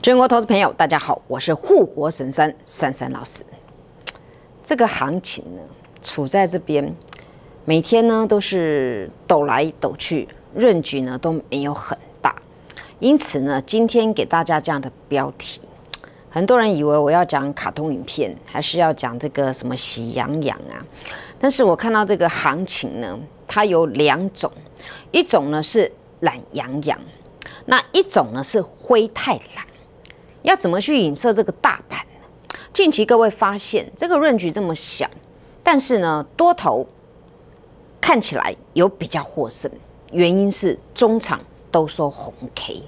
全国投资朋友，大家好，我是护国神山珊珊老师。这个行情呢，处在这边，每天呢都是抖来抖去，润局呢都没有很大。因此呢，今天给大家这样的标题。很多人以为我要讲卡通影片，还是要讲这个什么喜羊羊啊？但是我看到这个行情呢，它有两种，一种呢是懒羊羊，那一种呢是灰太狼。要怎么去影射这个大盘呢？近期各位发现这个润局这么小，但是呢多头看起来有比较获胜，原因是中场都说红 K，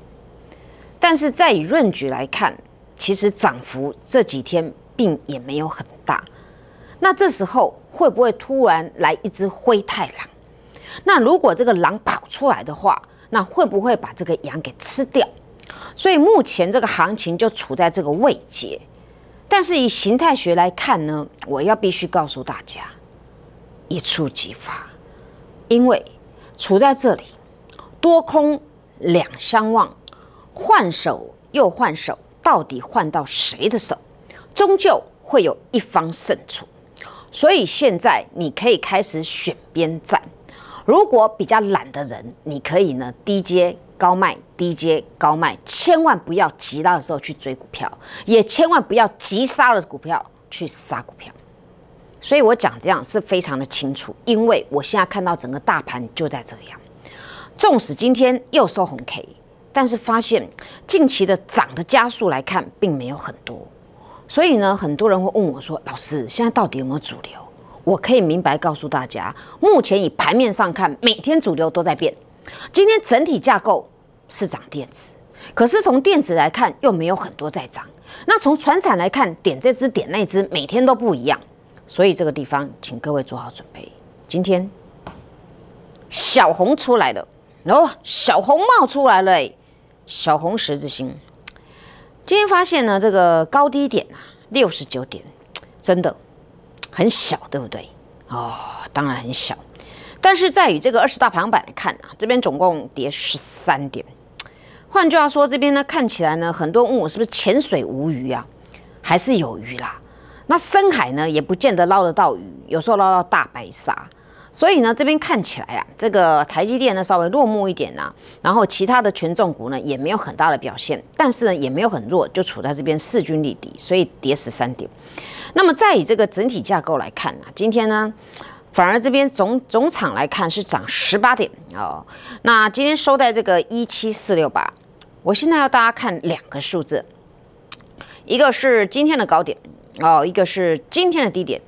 但是在以润局来看，其实涨幅这几天并也没有很大。那这时候会不会突然来一只灰太狼？那如果这个狼跑出来的话，那会不会把这个羊给吃掉？所以目前这个行情就处在这个位阶，但是以形态学来看呢，我要必须告诉大家，一触即发，因为处在这里，多空两相望，换手又换手，到底换到谁的手，终究会有一方胜出。所以现在你可以开始选边站，如果比较懒的人，你可以呢低阶。高卖低接高卖，千万不要急到的时候去追股票，也千万不要急杀了股票去杀股票。所以我讲这样是非常的清楚，因为我现在看到整个大盘就在这样。纵使今天又收红 K，但是发现近期的涨的加速来看，并没有很多。所以呢，很多人会问我说：“老师，现在到底有没有主流？”我可以明白告诉大家，目前以盘面上看，每天主流都在变。今天整体架构是涨电子，可是从电子来看又没有很多在涨。那从船产来看，点这只点那只，每天都不一样。所以这个地方，请各位做好准备。今天小红出来了，哦，小红帽出来了，小红十字星。今天发现呢，这个高低点啊，六十九点，真的很小，对不对？哦，当然很小。但是在以这个二十大排行榜来看啊，这边总共跌十三点。换句话说，这边呢看起来呢，很多人问我是不是潜水无鱼啊，还是有鱼啦？那深海呢也不见得捞得到鱼，有时候捞到大白鲨。所以呢，这边看起来啊，这个台积电呢稍微落幕一点呐，然后其他的权重股呢也没有很大的表现，但是呢也没有很弱，就处在这边势均力敌，所以跌十三点。那么再以这个整体架构来看啊，今天呢。反而这边总总厂来看是涨十八点哦，那今天收在这个一七四六八。我现在要大家看两个数字，一个是今天的高点哦，一个是今天的低点。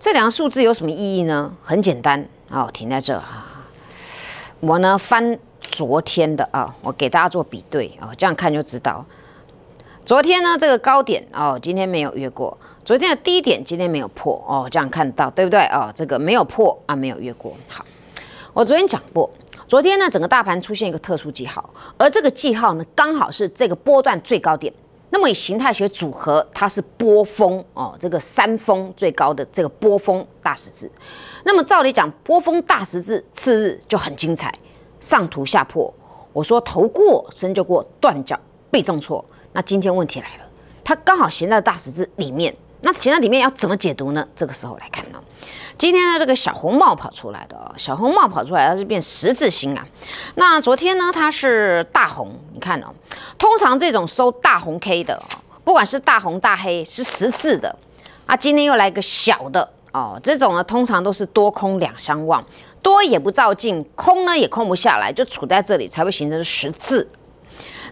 这两个数字有什么意义呢？很简单哦，停在这哈。我呢翻昨天的啊，我给大家做比对哦，这样看就知道，昨天呢这个高点哦，今天没有越过。昨天的低点今天没有破哦，这样看到对不对哦？这个没有破啊，没有越过。好，我昨天讲过，昨天呢整个大盘出现一个特殊记号，而这个记号呢刚好是这个波段最高点。那么以形态学组合，它是波峰哦，这个三峰最高的这个波峰大十字。那么照理讲，波峰大十字次日就很精彩，上图下破。我说头过身就过断脚被重挫。那今天问题来了，它刚好行在大十字里面。那其他里面要怎么解读呢？这个时候来看呢，今天呢这个小红帽跑出来的哦，小红帽跑出来它是变十字形啊。那昨天呢它是大红，你看哦，通常这种收大红 K 的，不管是大红大黑是十字的啊，今天又来一个小的哦，这种呢通常都是多空两相望，多也不照进，空呢也空不下来，就处在这里才会形成十字。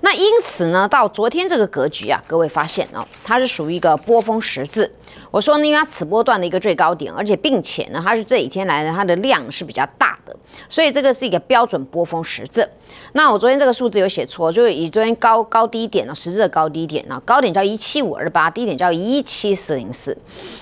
那因此呢，到昨天这个格局啊，各位发现哦，它是属于一个波峰十字。我说呢，因为它此波段的一个最高点，而且并且呢，它是这几天来呢，它的量是比较大的，所以这个是一个标准波峰十字。那我昨天这个数字有写错，就是以昨天高高低点呢，十字的高低点呢，高点叫一七五二八，低点叫一七四零四。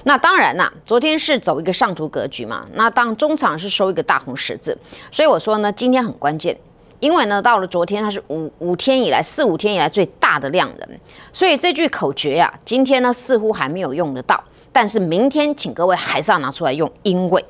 那当然啦，昨天是走一个上图格局嘛，那当中场是收一个大红十字，所以我说呢，今天很关键。因为呢，到了昨天它是五五天以来四五天以来最大的量能，所以这句口诀呀，今天呢似乎还没有用得到，但是明天请各位还是要拿出来用，因为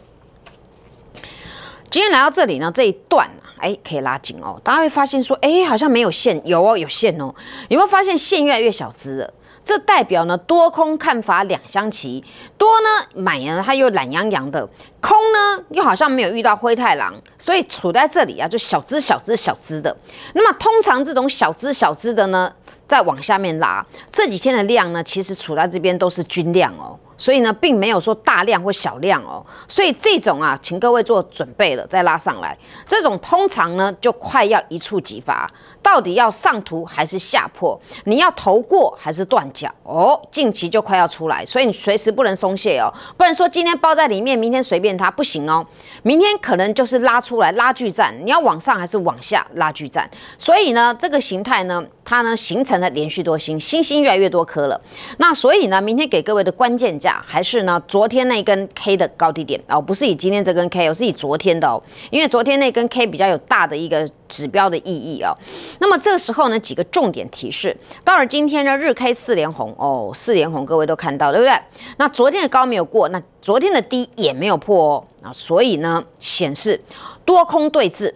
今天来到这里呢这一段啊，哎可以拉紧哦，大家会发现说，哎好像没有线有哦有线哦，有没有发现线越来越小只了？这代表呢，多空看法两相齐，多呢买呢他又懒洋洋的，空呢又好像没有遇到灰太狼，所以处在这里啊，就小只小只小只的。那么通常这种小只小只的呢，再往下面拉。这几天的量呢，其实处在这边都是均量哦。所以呢，并没有说大量或小量哦，所以这种啊，请各位做准备了，再拉上来。这种通常呢，就快要一触即发，到底要上突还是下破？你要投过还是断脚？哦，近期就快要出来，所以你随时不能松懈哦，不能说今天包在里面，明天随便它不行哦，明天可能就是拉出来拉锯战，你要往上还是往下拉锯战？所以呢，这个形态呢？它呢形成了连续多星，星星越来越多颗了。那所以呢，明天给各位的关键价还是呢昨天那根 K 的高低点哦，不是以今天这根 K，而是以昨天的哦，因为昨天那根 K 比较有大的一个指标的意义哦。那么这时候呢，几个重点提示，到了今天呢，日 K 四连红哦，四连红各位都看到对不对？那昨天的高没有过，那昨天的低也没有破哦，啊，所以呢显示多空对峙，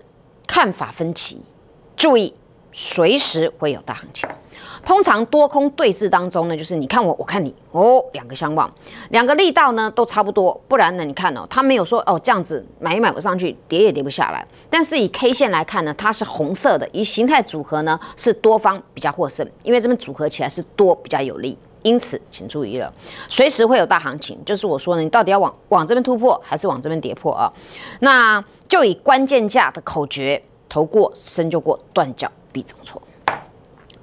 看法分歧，注意。随时会有大行情，通常多空对峙当中呢，就是你看我，我看你哦，两个相望，两个力道呢都差不多，不然呢你看哦，它没有说哦这样子买也买不上去，跌也跌不下来。但是以 K 线来看呢，它是红色的，以形态组合呢是多方比较获胜，因为这边组合起来是多比较有利。因此请注意了，随时会有大行情，就是我说呢，你到底要往往这边突破，还是往这边跌破啊？那就以关键价的口诀，头过身就过断脚。必犯错。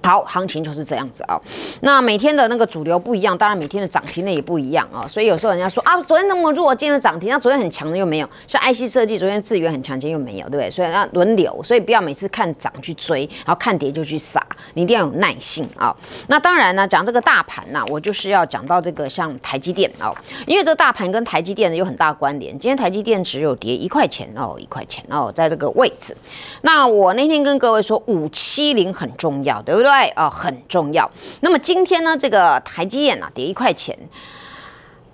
好，行情就是这样子啊。那每天的那个主流不一样，当然每天的涨停的也不一样啊。所以有时候人家说啊，昨天那么弱，今天的涨停，那昨天很强的又没有。像 IC 设计昨天资源很强，今天又没有，对不对？所以那轮流，所以不要每次看涨去追，然后看跌就去杀，你一定要有耐性啊。那当然呢，讲这个大盘呢，我就是要讲到这个像台积电哦，因为这个大盘跟台积电呢有很大的关联。今天台积电只有跌一块钱哦，一块钱哦，在这个位置。那我那天跟各位说，五七零很重要，对不对？块啊很重要。那么今天呢，这个台积电啊，跌一块钱，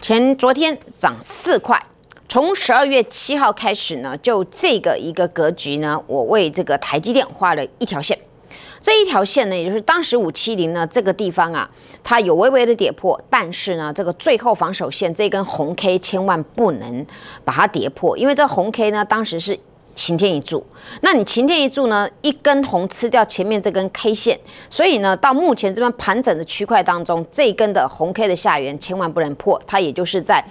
前昨天涨四块。从十二月七号开始呢，就这个一个格局呢，我为这个台积电画了一条线。这一条线呢，也就是当时五七零呢这个地方啊，它有微微的跌破，但是呢，这个最后防守线这根红 K 千万不能把它跌破，因为这红 K 呢当时是。晴天一柱，那你晴天一柱呢？一根红吃掉前面这根 K 线，所以呢，到目前这边盘整的区块当中，这根的红 K 的下缘千万不能破，它也就是在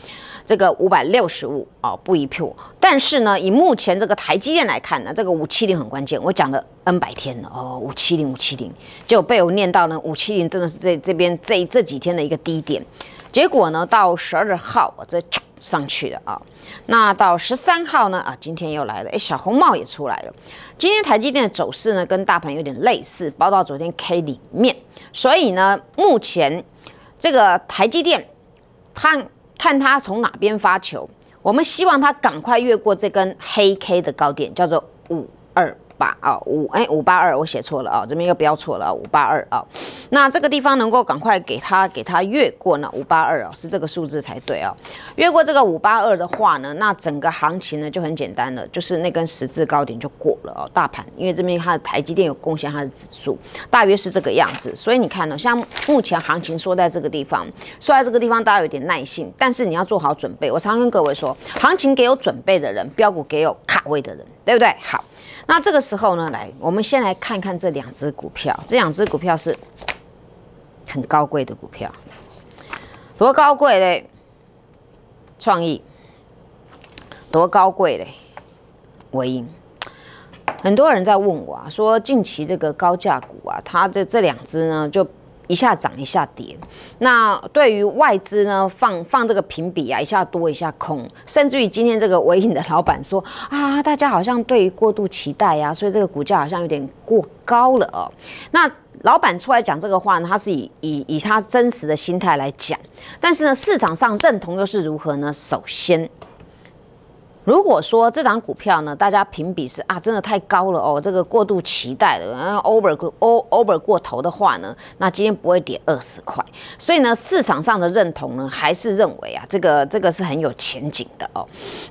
这个五百六十五啊，不宜破。但是呢，以目前这个台积电来看呢，这个五七零很关键，我讲了 N 百天了哦，五七零，五七零，就被我念到呢，五七零真的是这这边这这几天的一个低点，结果呢，到十二号我这。上去的啊，那到十三号呢啊，今天又来了，哎，小红帽也出来了。今天台积电的走势呢，跟大盘有点类似，包到昨天 K 里面，所以呢，目前这个台积电，看看它从哪边发球，我们希望它赶快越过这根黑 K 的高点，叫做五二。八啊五哎五八二我写错了啊，这边又标错了啊五八二啊，那这个地方能够赶快给它给它越过呢五八二啊是这个数字才对啊，越过这个五八二的话呢，那整个行情呢就很简单了，就是那根十字高点就过了哦，大盘因为这边它的台积电有贡献，它的指数大约是这个样子，所以你看呢，像目前行情说在这个地方，说在这个地方大家有点耐心，但是你要做好准备，我常跟各位说，行情给有准备的人，标股给有卡位的人，对不对？好。那这个时候呢，来，我们先来看看这两只股票。这两只股票是很高贵的股票，多高贵嘞！创意，多高贵嘞！维音，很多人在问我啊，说近期这个高价股啊，它这这两只呢，就。一下涨一下跌，那对于外资呢，放放这个平比啊，一下多一下空，甚至于今天这个尾影的老板说啊，大家好像对于过度期待啊，所以这个股价好像有点过高了哦。那老板出来讲这个话呢，他是以以以他真实的心态来讲，但是呢，市场上认同又是如何呢？首先。如果说这档股票呢，大家评比是啊，真的太高了哦，这个过度期待了，嗯，over over over 过头的话呢，那今天不会跌二十块。所以呢，市场上的认同呢，还是认为啊，这个这个是很有前景的哦。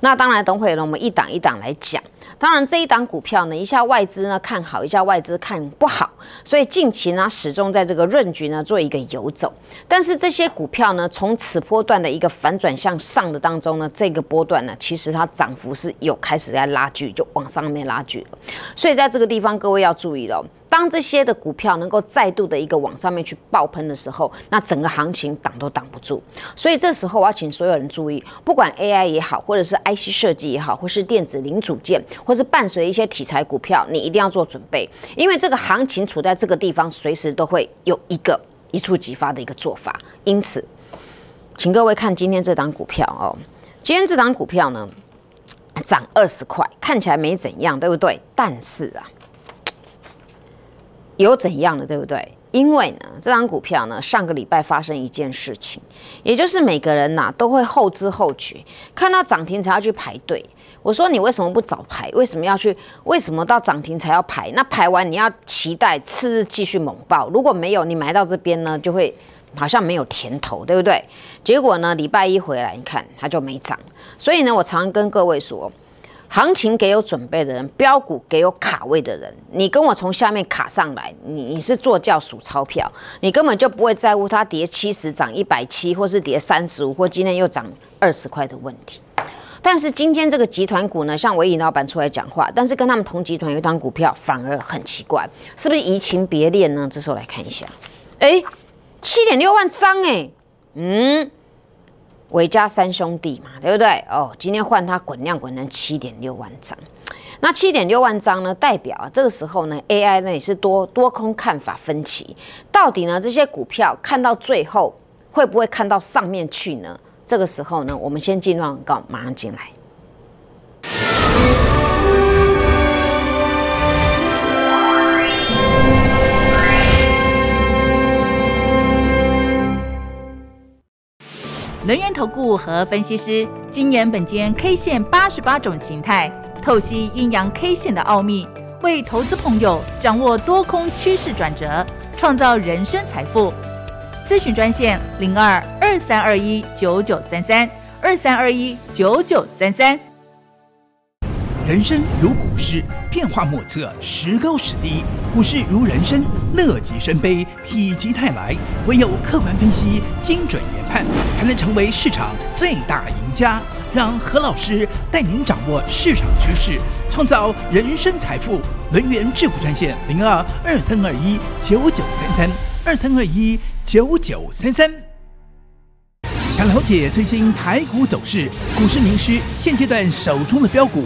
那当然，等会呢，我们一档一档来讲。当然，这一档股票呢，一下外资呢看好，一下外资看不好，所以近期呢始终在这个润局呢做一个游走。但是这些股票呢，从此波段的一个反转向上的当中呢，这个波段呢，其实它涨幅是有开始在拉锯，就往上面拉锯了。所以在这个地方，各位要注意了。当这些的股票能够再度的一个往上面去爆喷的时候，那整个行情挡都挡不住。所以这时候我要请所有人注意，不管 AI 也好，或者是 IC 设计也好，或是电子零组件，或是伴随一些题材股票，你一定要做准备，因为这个行情处在这个地方，随时都会有一个一触即发的一个做法。因此，请各位看今天这档股票哦，今天这档股票呢涨二十块，看起来没怎样，对不对？但是啊。有怎样的，对不对？因为呢，这张股票呢，上个礼拜发生一件事情，也就是每个人呐都会后知后觉，看到涨停才要去排队。我说你为什么不早排？为什么要去？为什么到涨停才要排？那排完你要期待次日继续猛爆。如果没有你买到这边呢，就会好像没有甜头，对不对？结果呢，礼拜一回来，你看它就没涨。所以呢，我常跟各位说。行情给有准备的人，标股给有卡位的人。你跟我从下面卡上来，你你是做教数钞票，你根本就不会在乎它跌七十涨一百七，或是跌三十五，或今天又涨二十块的问题。但是今天这个集团股呢，像伟盈老板出来讲话，但是跟他们同集团有一单股票反而很奇怪，是不是移情别恋呢？这时候来看一下，哎，七点六万张哎，嗯。伟嘉三兄弟嘛，对不对？哦，今天换它滚量滚成七点六万张，那七点六万张呢，代表这个时候呢，AI 呢也是多多空看法分歧，到底呢这些股票看到最后会不会看到上面去呢？这个时候呢，我们先进量告马上进来。能源投顾和分析师，今年本间 K 线八十八种形态，透析阴阳 K 线的奥秘，为投资朋友掌握多空趋势转折，创造人生财富。咨询专线零二二三二一九九三三二三二一九九三三。人生如股市，变化莫测，时高时低。股市如人生，乐极生悲，否极泰来。唯有客观分析，精准研判，才能成为市场最大赢家。让何老师带您掌握市场趋势，创造人生财富。轮源致富专线零二二三二一九九三三二三二一九九三三。想了解最新台股走势，股市名师现阶段手中的标股。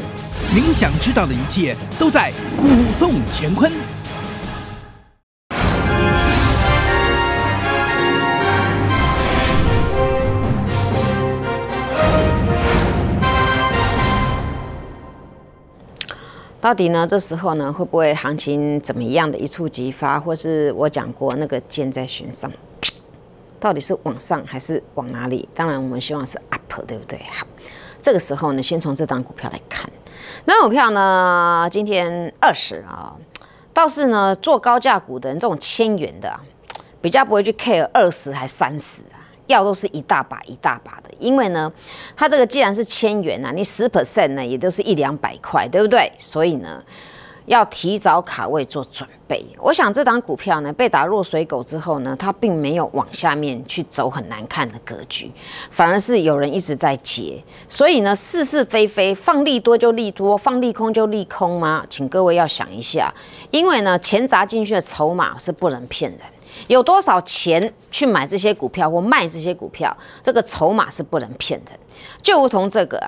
您想知道的一切都在《鼓动乾坤》。到底呢？这时候呢，会不会行情怎么样的一触即发？或是我讲过那个箭在弦上，到底是往上还是往哪里？当然，我们希望是 up，对不对？好，这个时候呢，先从这档股票来看。那股票呢，今天二十啊，倒是呢，做高价股的人，这种千元的，啊，比较不会去 care 二十还三十啊，要都是一大把一大把的，因为呢，它这个既然是千元啊，你十 percent 呢，也都是一两百块，对不对？所以呢。要提早卡位做准备。我想这档股票呢被打入水狗之后呢，它并没有往下面去走很难看的格局，反而是有人一直在接。所以呢，是是非非，放利多就利多，放利空就利空吗？请各位要想一下，因为呢，钱砸进去的筹码是不能骗人，有多少钱去买这些股票或卖这些股票，这个筹码是不能骗人。就如同这个，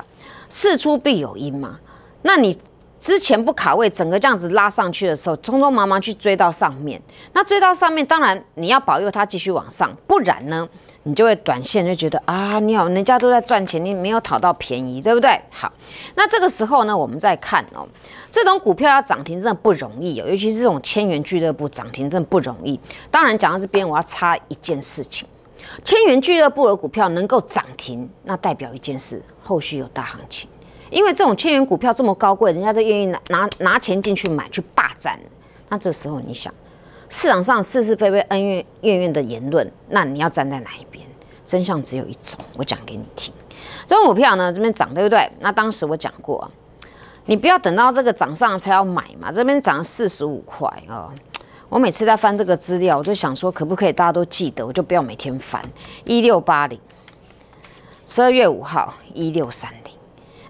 事出必有因嘛，那你。之前不卡位，整个这样子拉上去的时候，匆匆忙忙去追到上面。那追到上面，当然你要保佑它继续往上，不然呢，你就会短线就觉得啊，你好，人家都在赚钱，你没有讨到便宜，对不对？好，那这个时候呢，我们再看哦，这种股票要涨停真的不容易哦，尤其是这种千元俱乐部涨停真的不容易。当然讲到这边，我要插一件事情，千元俱乐部的股票能够涨停，那代表一件事，后续有大行情。因为这种千元股票这么高贵，人家都愿意拿拿拿钱进去买去霸占。那这时候你想，市场上是是非非、恩怨怨怨的言论，那你要站在哪一边？真相只有一种，我讲给你听。这种股票呢，这边涨对不对？那当时我讲过，你不要等到这个涨上才要买嘛。这边涨了四十五块哦。我每次在翻这个资料，我就想说，可不可以大家都记得，我就不要每天翻。一六八零，十二月五号，一六三。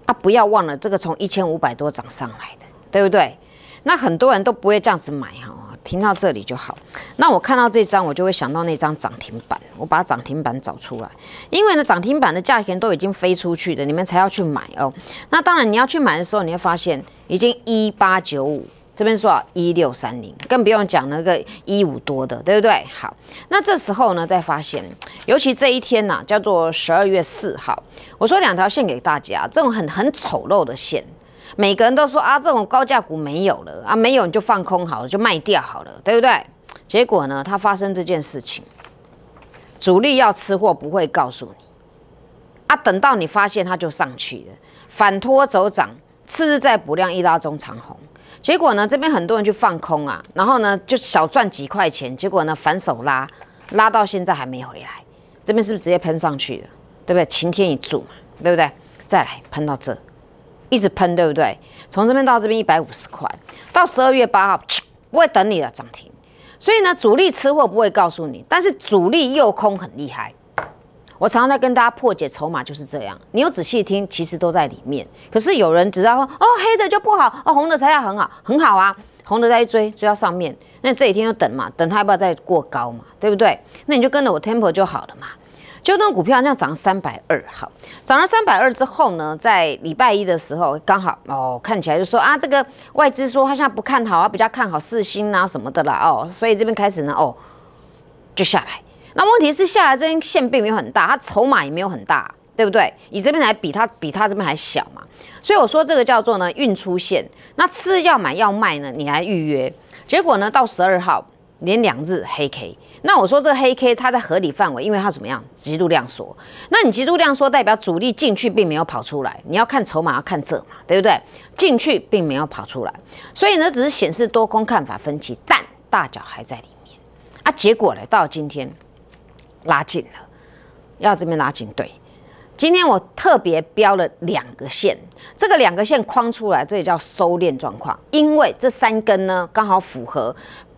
啊，不要忘了这个从一千五百多涨上来的，对不对？那很多人都不会这样子买哈，听到这里就好。那我看到这张，我就会想到那张涨停板，我把涨停板找出来，因为呢，涨停板的价钱都已经飞出去了，你们才要去买哦。那当然，你要去买的时候，你会发现已经一八九五。这边说一六三零，更不用讲那个一五多的，对不对？好，那这时候呢，再发现，尤其这一天呢，叫做十二月四号。我说两条线给大家，这种很很丑陋的线，每个人都说啊，这种高价股没有了啊，没有你就放空好了，就卖掉好了，对不对？结果呢，它发生这件事情，主力要吃货不会告诉你，啊，等到你发现它就上去了，反拖走涨，次日再补量一拉中长红。结果呢，这边很多人就放空啊，然后呢，就小赚几块钱。结果呢，反手拉，拉到现在还没回来。这边是不是直接喷上去的？对不对？晴天一柱嘛，对不对？再来喷到这，一直喷，对不对？从这边到这边一百五十块，到十二月八号，不会等你的涨停。所以呢，主力吃货不会告诉你，但是主力又空很厉害。我常常在跟大家破解筹码就是这样，你有仔细听，其实都在里面。可是有人只知道哦黑的就不好，哦红的才要很好，很好啊，红的再去追，追到上面，那这几天就等嘛，等它要不要再过高嘛，对不对？那你就跟着我 tempo 就好了嘛。就那股票，那涨三百二，好，涨了三百二之后呢，在礼拜一的时候，刚好哦看起来就说啊这个外资说他现在不看好，啊，比较看好四星啊什么的啦哦，所以这边开始呢哦就下来。那问题是下来这根线并没有很大，它筹码也没有很大，对不对？你这边还比它比它这边还小嘛？所以我说这个叫做呢运出线。那次要买要卖呢？你来预约。结果呢到十二号连两日黑 K。那我说这黑 K 它在合理范围，因为它怎么样极度量缩。那你极度量缩代表主力进去并没有跑出来，你要看筹码要看这嘛，对不对？进去并没有跑出来，所以呢只是显示多空看法分歧，但大脚还在里面啊。结果呢到今天。拉紧了，要这边拉紧。对，今天我特别标了两个线，这个两个线框出来，这也叫收敛状况。因为这三根呢，刚好符合。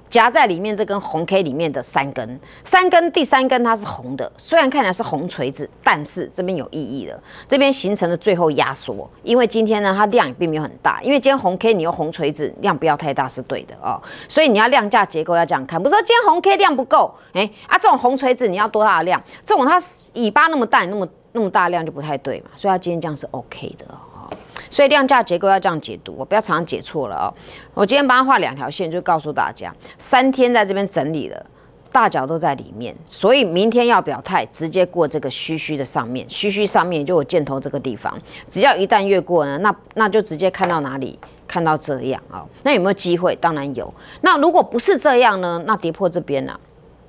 夹在里面这根红 K 里面的三根，三根，第三根它是红的，虽然看起来是红锤子，但是这边有意义了，这边形成了最后压缩。因为今天呢，它量也并没有很大，因为今天红 K 你用红锤子量不要太大是对的哦，所以你要量价结构要这样看，不是说今天红 K 量不够，哎啊这种红锤子你要多大的量，这种它尾巴那么大，那么那么大量就不太对嘛，所以它今天这样是 O K 的哦。所以量价结构要这样解读，我不要常常解错了哦。我今天帮他画两条线，就告诉大家，三天在这边整理了，大脚都在里面，所以明天要表态，直接过这个虚虚的上面，虚虚上面就我箭头这个地方，只要一旦越过呢，那那就直接看到哪里，看到这样哦。那有没有机会？当然有。那如果不是这样呢？那跌破这边呢？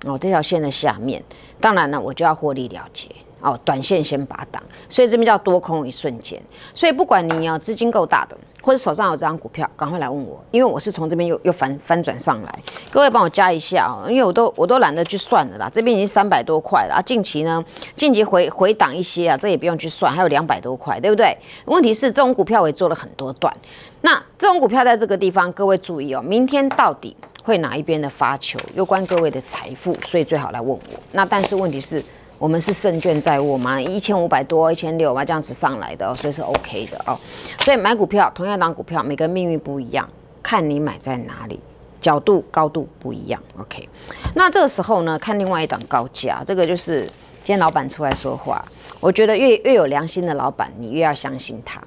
哦，这条线的下面，当然呢，我就要获利了结。哦，短线先拔档，所以这边叫多空一瞬间。所以不管你要资金够大的，或者手上有这张股票，赶快来问我，因为我是从这边又又翻翻转上来。各位帮我加一下啊，因为我都我都懒得去算了啦。这边已经三百多块了啊，近期呢，近期回回档一些啊，这也不用去算，还有两百多块，对不对？问题是这种股票我也做了很多段。那这种股票在这个地方，各位注意哦，明天到底会哪一边的发球，有关各位的财富，所以最好来问我。那但是问题是。我们是胜券在握嘛，一千五百多，一千六嘛，这样子上来的，所以是 OK 的哦。所以买股票，同样一档股票，每个人命运不一样，看你买在哪里，角度高度不一样。OK，那这个时候呢，看另外一档高价，这个就是今天老板出来说话，我觉得越越有良心的老板，你越要相信他。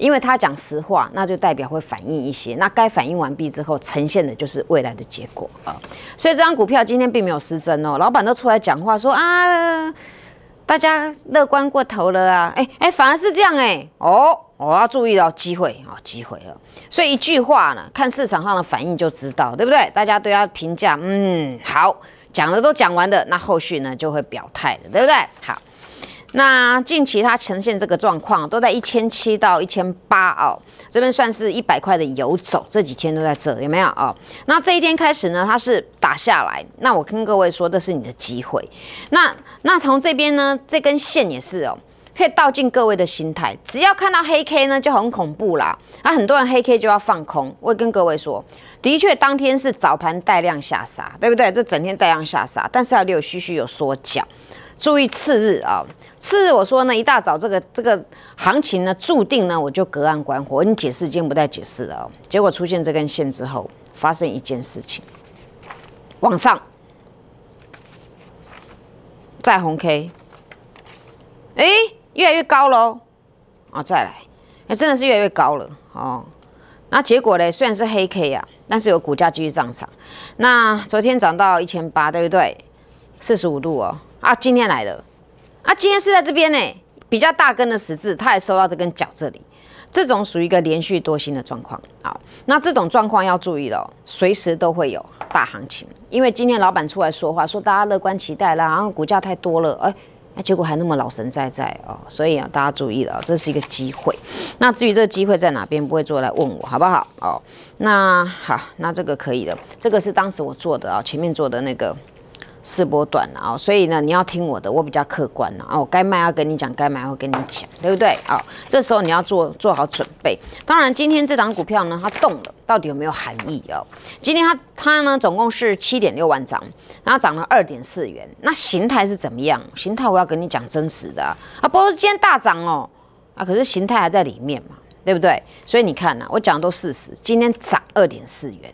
因为他讲实话，那就代表会反映一些，那该反映完毕之后，呈现的就是未来的结果啊。所以这张股票今天并没有失真哦，老板都出来讲话说啊，大家乐观过头了啊，哎哎，反而是这样哎，哦，我要注意到机会啊，机会了。所以一句话呢，看市场上的反应就知道，对不对？大家对他评价，嗯，好，讲的都讲完了，那后续呢就会表态的，对不对？好。那近期它呈现这个状况，都在一千七到一千八哦，这边算是一百块的游走，这几天都在这有没有哦？那这一天开始呢，它是打下来，那我跟各位说，这是你的机会。那那从这边呢，这根线也是哦，可以倒进各位的心态，只要看到黑 K 呢就很恐怖啦。那很多人黑 K 就要放空，我跟各位说，的确当天是早盘带量下杀，对不对？这整天带量下杀，但是要略有徐徐有缩脚。注意，次日啊，次日我说呢，一大早这个这个行情呢，注定呢我就隔岸观火。你解释，今天不带解释了啊。结果出现这根线之后，发生一件事情，往上，再红 K，哎，越来越高喽啊！再来，哎，真的是越来越高了哦。那结果呢，虽然是黑 K 啊，但是有股价继续涨上。那昨天涨到一千八，对不对？四十五度哦。啊，今天来了，啊，今天是在这边呢，比较大根的十字，它也收到这根脚这里，这种属于一个连续多星的状况，好，那这种状况要注意了，随时都会有大行情，因为今天老板出来说话，说大家乐观期待啦，然后股价太多了，哎，那结果还那么老神在在哦，所以啊，大家注意了这是一个机会，那至于这个机会在哪边，不会做来问我好不好？哦，那好，那这个可以的，这个是当时我做的啊，前面做的那个。四波段了啊，所以呢，你要听我的，我比较客观了啊。我该卖要跟你讲，该买要跟你讲，对不对？哦，这时候你要做做好准备。当然，今天这档股票呢，它动了，到底有没有含义哦？今天它它呢，总共是七点六万张，然后涨了二点四元。那形态是怎么样？形态我要跟你讲真实的啊，不是今天大涨哦啊，可是形态还在里面嘛，对不对？所以你看呐，我讲的都事实，今天涨二点四元，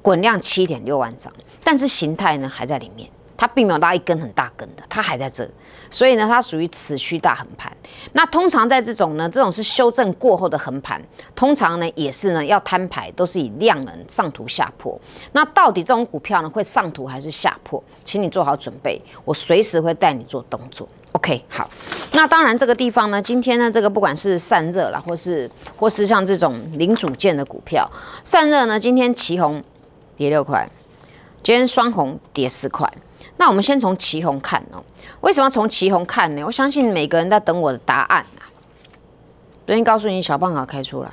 滚量七点六万张，但是形态呢还在里面。它并没有拉一根很大根的，它还在这，所以呢，它属于持续大横盘。那通常在这种呢，这种是修正过后的横盘，通常呢也是呢要摊牌，都是以量能上图下破。那到底这种股票呢会上图还是下破？请你做好准备，我随时会带你做动作。OK，好。那当然这个地方呢，今天呢这个不管是散热啦，或是或是像这种零组件的股票，散热呢今天旗红跌六块，今天双红跌十块。那我们先从旗红看哦，为什么要从旗红看呢？我相信每个人在等我的答案啊。昨天告诉你小棒卡开出来，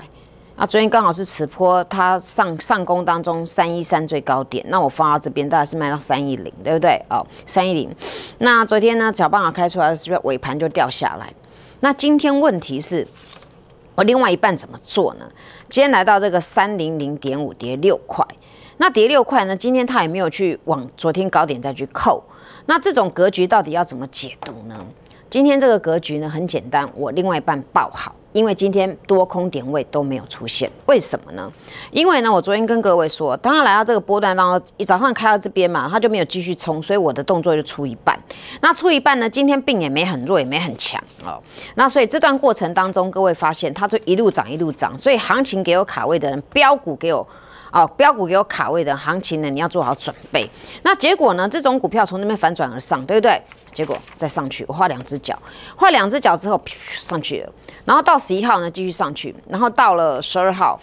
那昨天刚好是磁坡，它上上攻当中三一三最高点，那我放到这边大概是卖到三一零，对不对？哦，三一零。那昨天呢，小棒卡开出来是不是尾盘就掉下来？那今天问题是，我另外一半怎么做呢？今天来到这个三零零点五叠六块。那跌六块呢？今天它也没有去往昨天高点再去扣。那这种格局到底要怎么解读呢？今天这个格局呢很简单，我另外一半报好，因为今天多空点位都没有出现。为什么呢？因为呢，我昨天跟各位说，当他来到这个波段当中，一早上开到这边嘛，他就没有继续冲，所以我的动作就出一半。那出一半呢，今天并也没很弱，也没很强哦。那所以这段过程当中，各位发现它就一路涨一路涨，所以行情给我卡位的人标股给我。哦，标股给我卡位的行情呢，你要做好准备。那结果呢？这种股票从那边反转而上，对不对？结果再上去，我画两只脚，画两只脚之后上去了。然后到十一号呢，继续上去。然后到了十二号，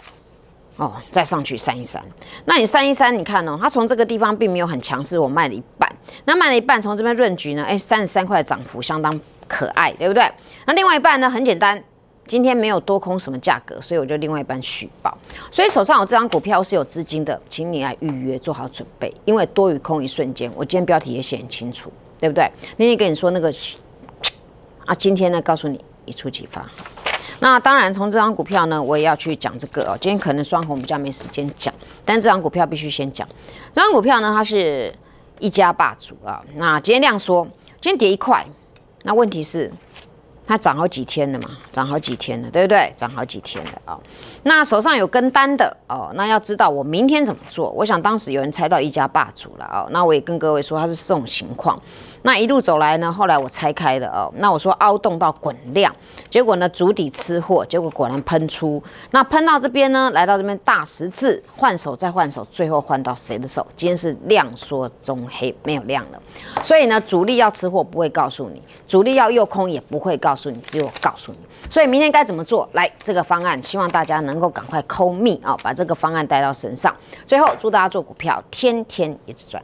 哦，再上去三一三。那你三一三，你看哦，它从这个地方并没有很强势，我卖了一半。那卖了一半，从这边润局呢，哎，三十三块的涨幅相当可爱，对不对？那另外一半呢，很简单。今天没有多空什么价格，所以我就另外一半续报。所以手上有这张股票是有资金的，请你来预约，做好准备。因为多与空一瞬间，我今天标题也写很清楚，对不对？那天跟你说那个啊，今天呢告诉你一触即发。那当然，从这张股票呢，我也要去讲这个哦。今天可能双红比较没时间讲，但这张股票必须先讲。这张股票呢，它是一家霸主啊。那今天量说，今天跌一块，那问题是？它涨好几天了嘛，涨好几天了，对不对？涨好几天了啊，那手上有跟单的哦，那要知道我明天怎么做。我想当时有人猜到一家霸主了哦，那我也跟各位说，它是这种情况。那一路走来呢？后来我拆开的哦。那我说凹洞到滚亮，结果呢足底吃货，结果果然喷出。那喷到这边呢，来到这边大十字，换手再换手，最后换到谁的手？今天是亮说中黑，没有亮了。所以呢，主力要吃货不会告诉你，主力要诱空也不会告诉你，只有我告诉你。所以明天该怎么做？来这个方案，希望大家能够赶快抠密啊，把这个方案带到身上。最后祝大家做股票天天一直赚。